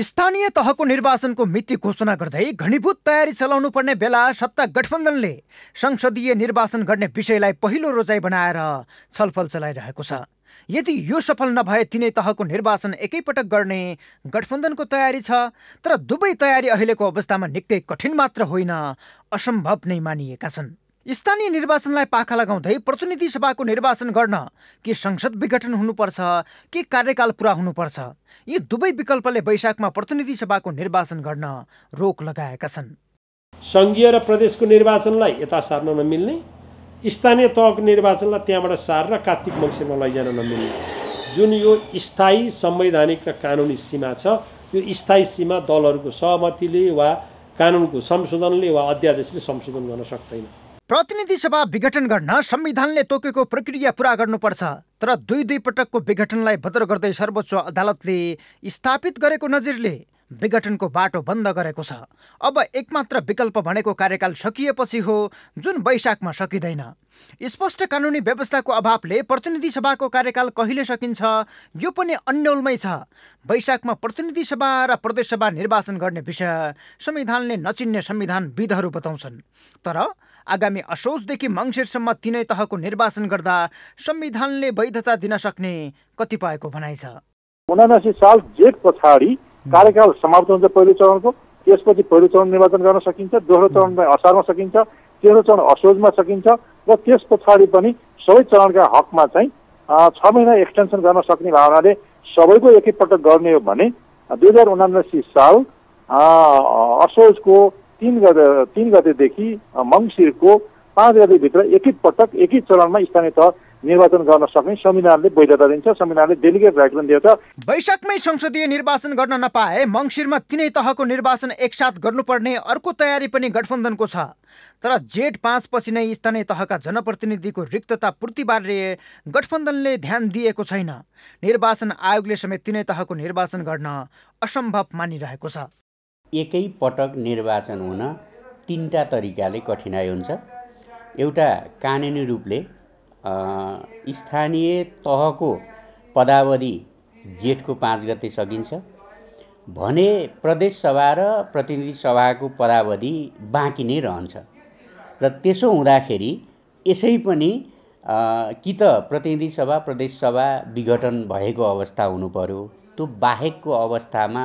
स्थानीय तहको निर्वाचनको मिति घोषणा गर्दै घनीभूत तयारी चलाउनु पर्ने बेला सत्ता गठबन्धनले संसदीय निर्वाचन गर्ने विषयलाई पहिलो रोजाइ बनाएर छलफल चलाइरहेको छ यदि यो सफल नभए तिनै तहको निर्वाचन एकैपटक गर्ने गठबन्धनको तयारी छ तर दुवै तयारी अहिलेको अवस्थामा निकै कठिन मात्र होइन असम्भव नै मानिएका छन् स्थानीय निर्वाचनलाई पाखा लगाउँदै प्रतिनिधि सभाको निर्वाचन गर्न के संसद विघटन हुनुपर्छ के कार्यकाल पुरा हुनुपर्छ यी दुवै विकल्पले वैशाखमा प्रतिनिधि सभाको निर्वाचन गर्न रोक लगाएका छन् सङ्घीय र प्रदेशको निर्वाचनलाई यता सार्न नमिल्ने स्थानीय तहको निर्वाचनलाई त्यहाँबाट सार्न कार्तिक मङ्सिरमा लैजान नमिल्ने जुन यो स्थायी संवैधानिक र कानुनी सीमा छ यो स्थायी सीमा दलहरूको सहमतिले वा कानुनको संशोधनले वा अध्यादेशले संशोधन गर्न सक्दैन प्रतिनिधि सभा विघटन गर्न संविधानले तोकेको प्रक्रिया पुरा गर्नुपर्छ तर दुई दुई पटकको विघटनलाई बदर गर्दै सर्वोच्च अदालतले स्थापित गरेको नजिरले विघटनको बाटो बन्द गरेको छ अब एकमात्र विकल्प भनेको कार्यकाल सकिएपछि हो जुन वैशाखमा सकिँदैन स्पष्ट कानुनी व्यवस्थाको अभावले प्रतिनिधि सभाको कार्यकाल कहिले सकिन्छ यो पनि अन्यलमै छ वैशाखमा प्रतिनिधि सभा र प्रदेशसभा निर्वाचन गर्ने विषय संविधानले नचिन्ने संविधानविदहरू बताउँछन् तर आगामी असोजदेखि मङ्सिरसम्म तिनै तहको निर्वाचन गर्दा संविधानले वैधता दिन सक्ने कतिपयको भनाइ छ उनासी साल जेठ पछाडि कार्यकाल समाप्त हुन्छ पहिलो चरणको त्यसपछि पहिलो चरण निर्वाचन गर्न सकिन्छ दोस्रो चरण असारमा सकिन्छ तेस्रो चरण असोजमा सकिन्छ र त्यस पछाडि पनि सबै चरणका हकमा चाहिँ छ महिना एक्सटेन्सन गर्न सक्ने भावनाले सबैको एकैपटक गर्ने हो भने दुई हजार उनासी साल असोजको तिन गते तिन गतेदेखि मङ्सिरको पाँच गतेभित्र एकैपटक एकै चरणमा स्थानीय तह निर्वाचन गर्न सक्ने संविधानले वैधता दिन्छ संविधानले डेलिगेट राइट पनि दिन्छ वैशाखमै संसदीय निर्वाचन गर्न नपाए मङ्सिरमा तिनै तहको निर्वाचन एकसाथ गर्नुपर्ने अर्को तयारी पनि गठबन्धनको छ तर जेठ पछि नै स्थानीय तहका जनप्रतिनिधिको रिक्तता पूर्तिबारे गठबन्धनले ध्यान दिएको छैन निर्वाचन आयोगले समेत तिनै तहको निर्वाचन गर्न असम्भव मानिरहेको छ एकै पटक निर्वाचन हुन तिनवटा तरिकाले कठिनाइ हुन्छ एउटा कानुनी रूपले स्थानीय तहको पदावधि जेठको पाँच गते सकिन्छ भने प्रदेश सभा र प्रतिनिधि सभाको पदावधि बाँकी नै रहन्छ र त्यसो हुँदाखेरि यसै पनि कि त प्रतिनिधि सभा प्रदेश सभा विघटन भएको अवस्था हुनु पऱ्यो त्यो बाहेकको अवस्थामा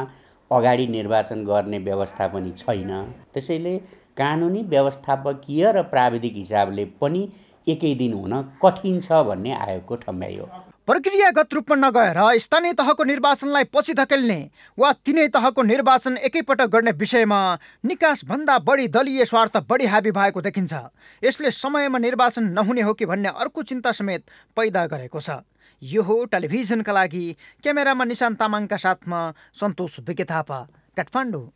अगाडि निर्वाचन गर्ने व्यवस्था पनि छैन त्यसैले कानुनी व्यवस्थापकीय र प्राविधिक हिसाबले पनि एकै दिन हुन कठिन छ भन्ने आयोगको हो प्रक्रियागत रूपमा नगएर स्थानीय तहको निर्वाचनलाई पछि धकेल्ने वा तिनै तहको निर्वाचन एकैपटक गर्ने विषयमा निकासभन्दा बढी दलीय स्वार्थ बढी हाबी भएको देखिन्छ यसले समयमा निर्वाचन नहुने हो कि भन्ने अर्को चिन्ता समेत पैदा गरेको छ यो हो टेलिभिजनका लागि क्यामेरामा निशान तामाङका साथमा सन्तोष विके थापा काठमाडौँ